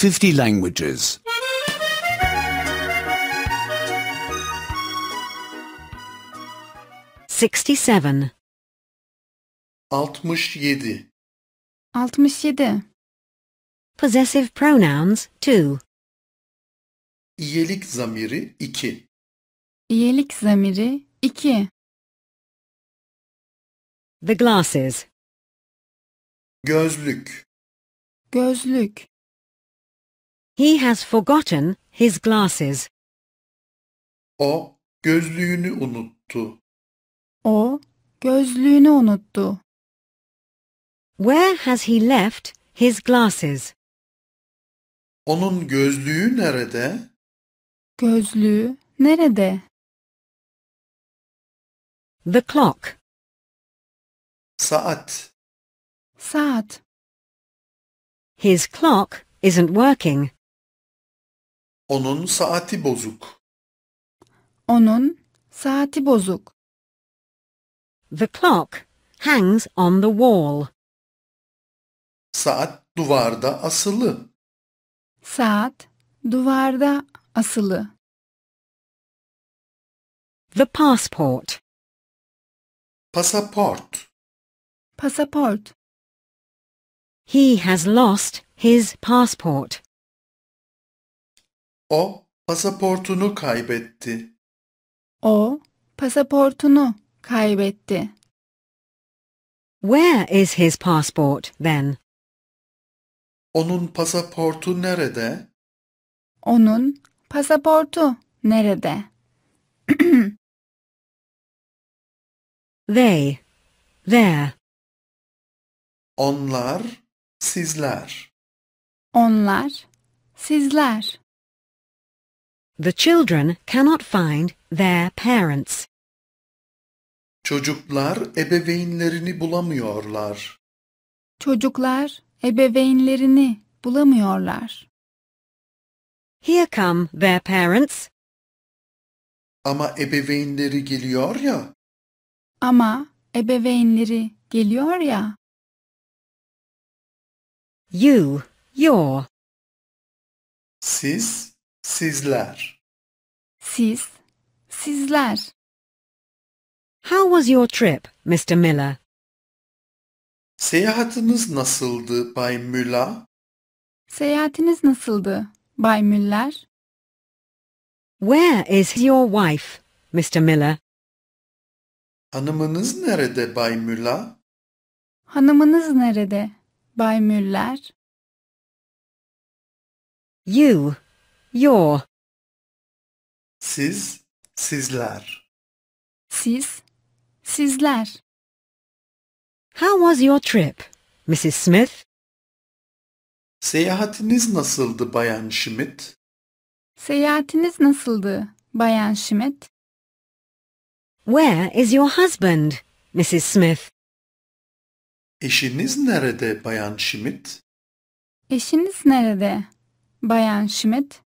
50 languages. 67 67 67 Possessive pronouns 2 İyelik zamiri 2 İyelik zamiri 2 The glasses Gözlük Gözlük He has forgotten his glasses. O gözlüğünü unuttu. O gözlüğünü unuttu. Where has he left his glasses? Onun gözlüğü nerede? Gözlüğü nerede? The clock. Saat. Saat. His clock isn't working. Onun saati bozuk. Onun saati bozuk. The clock hangs on the wall. Saat duvarda asılı. Saat duvarda asılı. The passport. Pasaport. Pasaport. He has lost his passport. O pasaportunu kaybetti. O pasaportunu kaybetti. Where is his passport then? Onun pasaportu nerede? Onun pasaportu nerede? They, there. Onlar, sizler. Onlar, sizler. The children cannot find their parents. Çocuklar ebeveynlerini bulamıyorlar. Çocuklar ebeveynlerini bulamıyorlar. Here come their parents. Ama ebeveynleri geliyor ya. Ama ebeveynleri geliyor ya. You, your. Siz Sizler. Siz, sizler. How was your trip, Mr. Miller? Seyahatiniz nasıldı Bay Müller? Seyahatiniz nasıldı Bay Müller? Where is your wife, Mr. Miller? Hanımınız nerede Bay Müller? Hanımınız nerede Bay Müller? You Yo. Siz, sizler. Siz, sizler. How was your trip, Mrs. Smith? Seyahatiniz nasıldı Bayan Schmidt? Seyahatiniz nasıldı Bayan Schmidt? Where is your husband, Mrs. Smith? Eşiniz nerede Bayan Schmidt? Eşiniz nerede Bayan Schmidt?